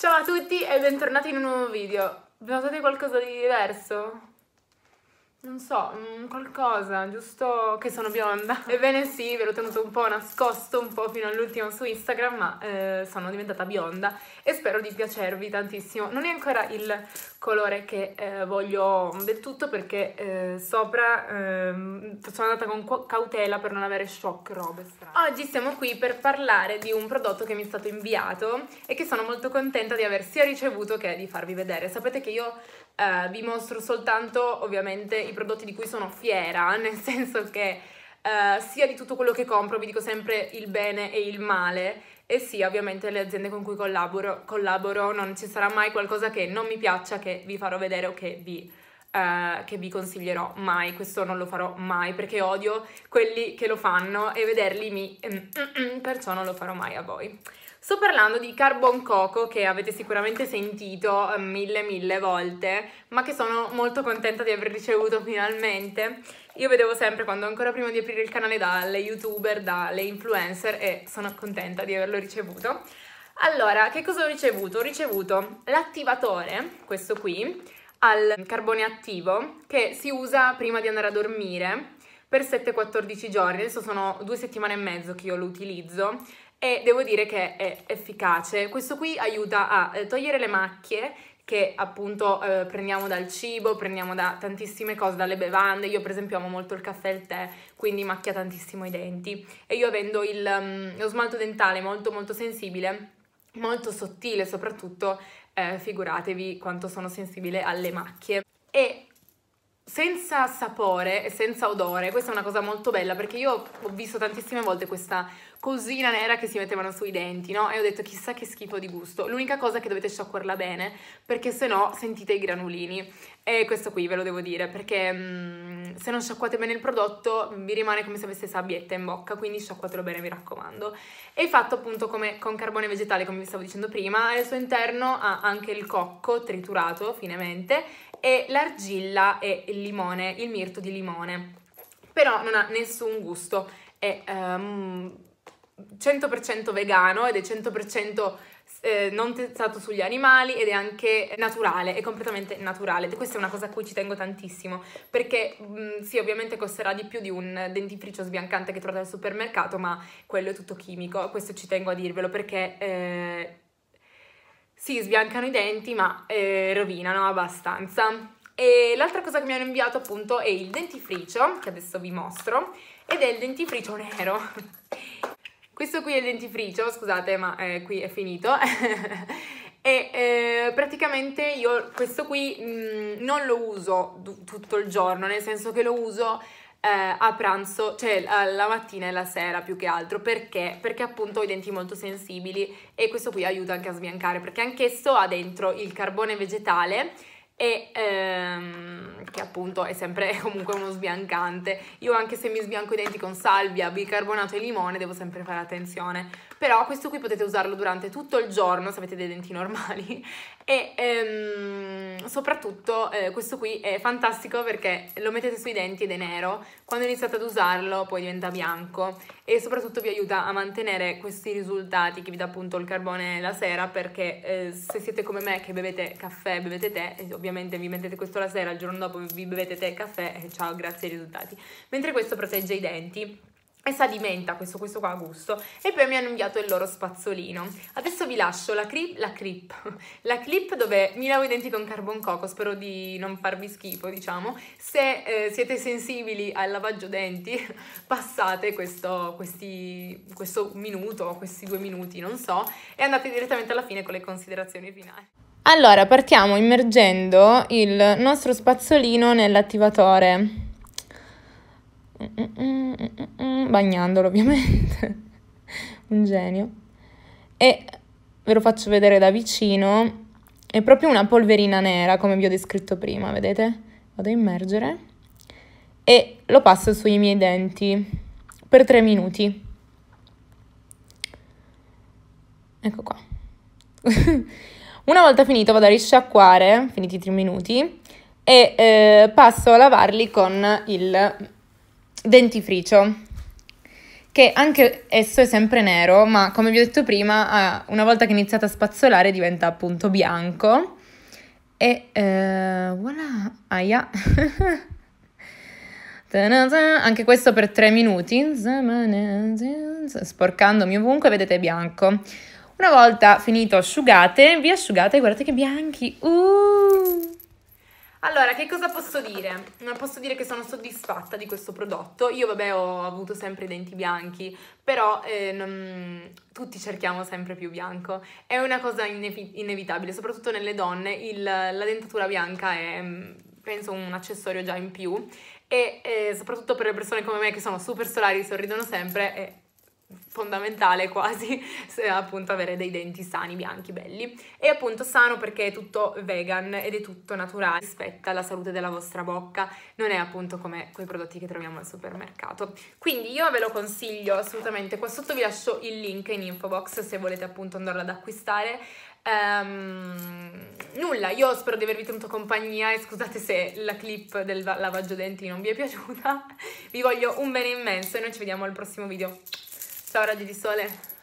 Ciao a tutti e bentornati in un nuovo video. Vi notate qualcosa di diverso? non so, qualcosa, giusto che sono bionda. Ebbene sì, ve l'ho tenuto un po' nascosto, un po' fino all'ultimo su Instagram, ma eh, sono diventata bionda e spero di piacervi tantissimo. Non è ancora il colore che eh, voglio del tutto perché eh, sopra ehm, sono andata con cautela per non avere shock robe strane. Oggi siamo qui per parlare di un prodotto che mi è stato inviato e che sono molto contenta di aver sia ricevuto che di farvi vedere. Sapete che io Uh, vi mostro soltanto ovviamente i prodotti di cui sono fiera, nel senso che uh, sia di tutto quello che compro vi dico sempre il bene e il male e sia ovviamente le aziende con cui collaboro, collaboro non ci sarà mai qualcosa che non mi piaccia che vi farò vedere o che vi eh, che vi consiglierò mai, questo non lo farò mai perché odio quelli che lo fanno e vederli mi... Mm, mm, mm, perciò non lo farò mai a voi. Sto parlando di Carbon Coco che avete sicuramente sentito eh, mille mille volte, ma che sono molto contenta di aver ricevuto finalmente. Io vedevo sempre quando ancora prima di aprire il canale dalle youtuber, dalle influencer e sono contenta di averlo ricevuto. Allora, che cosa ho ricevuto? Ho ricevuto l'attivatore, questo qui, al carbone attivo che si usa prima di andare a dormire per 7-14 giorni, adesso sono due settimane e mezzo che io lo utilizzo e devo dire che è efficace. Questo qui aiuta a eh, togliere le macchie che appunto eh, prendiamo dal cibo, prendiamo da tantissime cose, dalle bevande, io per esempio amo molto il caffè e il tè, quindi macchia tantissimo i denti e io avendo il, um, lo smalto dentale molto molto sensibile molto sottile, soprattutto eh, figuratevi quanto sono sensibile alle macchie. E senza sapore e senza odore. Questa è una cosa molto bella perché io ho visto tantissime volte questa cosina nera che si mettevano sui denti, no? E ho detto chissà che schifo di gusto. L'unica cosa è che dovete sciacquarla bene perché se no sentite i granulini. E questo qui ve lo devo dire perché mh, mm, se non sciacquate bene il prodotto vi rimane come se avesse sabbietta in bocca, quindi sciacquatelo bene mi raccomando. È fatto appunto come con carbone vegetale come vi stavo dicendo prima, al suo interno ha anche il cocco triturato finemente e l'argilla e il limone, il mirto di limone. Però non ha nessun gusto, è um, ehm, 100% vegano ed è 100% eh, non testato sugli animali ed è anche naturale, è completamente naturale. questa è una cosa a cui ci tengo tantissimo, perché mh, mm, sì, ovviamente costerà di più di un dentifricio sbiancante che trovate al supermercato, ma quello è tutto chimico, questo ci tengo a dirvelo perché eh, sì, sbiancano i denti, ma eh, rovinano abbastanza. E l'altra cosa che mi hanno inviato appunto è il dentifricio, che adesso vi mostro, ed è il dentifricio nero. Questo qui è il dentifricio, scusate, ma eh, qui è finito. e eh, praticamente io questo qui mh, mm, non lo uso tutto il giorno, nel senso che lo uso eh, a pranzo, cioè eh, la mattina e la sera più che altro, perché? Perché appunto ho i denti molto sensibili e questo qui aiuta anche a sbiancare, perché anch'esso ha dentro il carbone vegetale e ehm, che appunto è sempre comunque uno sbiancante. Io anche se mi sbianco i denti con salvia, bicarbonato e limone devo sempre fare attenzione, però questo qui potete usarlo durante tutto il giorno se avete dei denti normali e ehm, soprattutto eh, questo qui è fantastico perché lo mettete sui denti ed è nero, quando iniziate ad usarlo poi diventa bianco e soprattutto vi aiuta a mantenere questi risultati che vi dà appunto il carbone la sera perché eh, se siete come me che bevete caffè, bevete tè, ovviamente ovviamente vi mettete questo la sera, il giorno dopo vi bevete tè e caffè e ciao, grazie ai risultati. Mentre questo protegge i denti e sa di questo, questo qua a gusto, e poi mi hanno inviato il loro spazzolino. Adesso vi lascio la clip, la clip, la clip dove mi lavo i denti con carbon coco, spero di non farvi schifo, diciamo. Se eh, siete sensibili al lavaggio denti, passate questo, questi, questo minuto, questi due minuti, non so, e andate direttamente alla fine con le considerazioni finali. Allora, partiamo immergendo il nostro spazzolino nell'attivatore, bagnandolo ovviamente, un genio. E ve lo faccio vedere da vicino, è proprio una polverina nera come vi ho descritto prima, vedete? Vado a immergere e lo passo sui miei denti per 3 minuti. Ecco qua. Una volta finito vado a risciacquare, finiti i 3 minuti, e eh, passo a lavarli con il dentifricio, che anche esso è sempre nero, ma come vi ho detto prima, una volta che iniziate a spazzolare diventa appunto bianco. E eh, voilà, aia. Anche questo per tre minuti, sporcandomi ovunque, vedete bianco. Una volta finito asciugate, vi asciugate e guardate che bianchi. Uh! Allora, che cosa posso dire? Posso dire che sono soddisfatta di questo prodotto. Io, vabbè, ho avuto sempre i denti bianchi, però eh, non... tutti cerchiamo sempre più bianco. È una cosa inevitabile, soprattutto nelle donne. Il, la dentatura bianca è, penso, un accessorio già in più. E eh, soprattutto per le persone come me che sono super solari, sorridono sempre, è fondamentale quasi se appunto avere dei denti sani, bianchi, belli e appunto sano perché è tutto vegan ed è tutto naturale rispetto alla salute della vostra bocca non è appunto come quei prodotti che troviamo al supermercato quindi io ve lo consiglio assolutamente qua sotto vi lascio il link in info box se volete appunto andarlo ad acquistare Um, nulla, io spero di avervi tenuto compagnia e scusate se la clip del lavaggio denti non vi è piaciuta. Vi voglio un bene immenso e noi ci vediamo al prossimo video. Ciao raggi di sole!